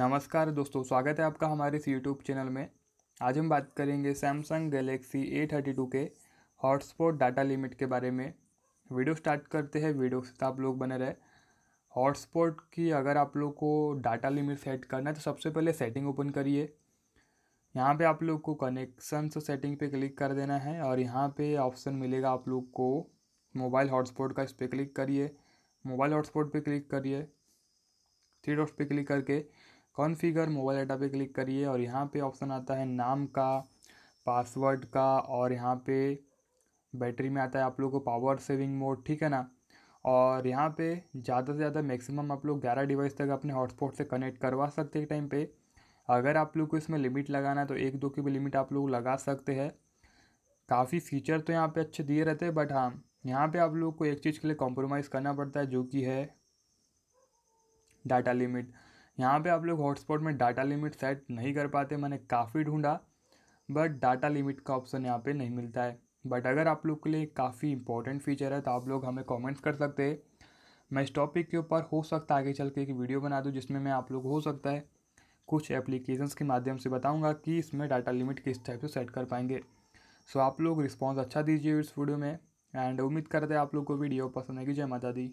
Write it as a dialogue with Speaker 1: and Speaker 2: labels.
Speaker 1: नमस्कार दोस्तों स्वागत है आपका हमारे इस यूट्यूब चैनल में आज हम बात करेंगे Samsung Galaxy A thirty two के हॉटस्पॉट डाटा लिमिट के बारे में वीडियो स्टार्ट करते हैं वीडियो से तो आप लोग बने रहे हॉटस्पॉट की अगर आप लोग को डाटा लिमिट सेट करना है तो सबसे पहले सेटिंग ओपन करिए यहाँ पे आप लोग को कनेक्शन सेटिंग पे क्लिक कर देना है और यहाँ पे ऑप्शन मिलेगा आप लोग को मोबाइल हॉटस्पॉट का इस पर क्लिक करिए मोबाइल हॉटस्पॉट पे क्लिक करिए थ्री डॉट पे क्लिक करके कॉन्फ़िगर मोबाइल डाटा पे क्लिक करिए और यहाँ पे ऑप्शन आता है नाम का पासवर्ड का और यहाँ पे बैटरी में आता है आप लोग को पावर सेविंग मोड ठीक है ना और यहाँ पे ज़्यादा से ज़्यादा मैक्सिमम आप लोग ग्यारह डिवाइस तक अपने हॉटस्पॉट से कनेक्ट करवा सकते हैं टाइम पे अगर आप लोग को इसमें लिमिट लगाना है तो एक दो की भी लिमिट आप लोग लगा सकते हैं काफ़ी फीचर तो यहाँ पर अच्छे दिए रहते हैं बट हाँ यहाँ पर आप लोग को एक चीज़ के लिए कॉम्प्रोमाइज़ करना पड़ता है जो कि है डाटा लिमिट यहाँ पे आप लोग हॉटस्पॉट में डाटा लिमिट सेट नहीं कर पाते मैंने काफ़ी ढूंढा बट डाटा लिमिट का ऑप्शन यहाँ पे नहीं मिलता है बट अगर आप लोग के लिए काफ़ी इंपॉर्टेंट फीचर है तो आप लोग हमें कमेंट्स कर सकते हैं मैं इस टॉपिक के ऊपर हो सकता है आगे चल के एक वीडियो बना दूँ जिसमें मैं आप लोग हो सकता है कुछ एप्लीकेशंस के माध्यम से बताऊँगा कि इसमें डाटा लिमिट किस टाइप से सेट कर पाएंगे सो so, आप लोग रिस्पॉन्स अच्छा दीजिए इस वीडियो में एंड उम्मीद करते हैं आप लोग को वीडियो पसंद आएगी जय माता दी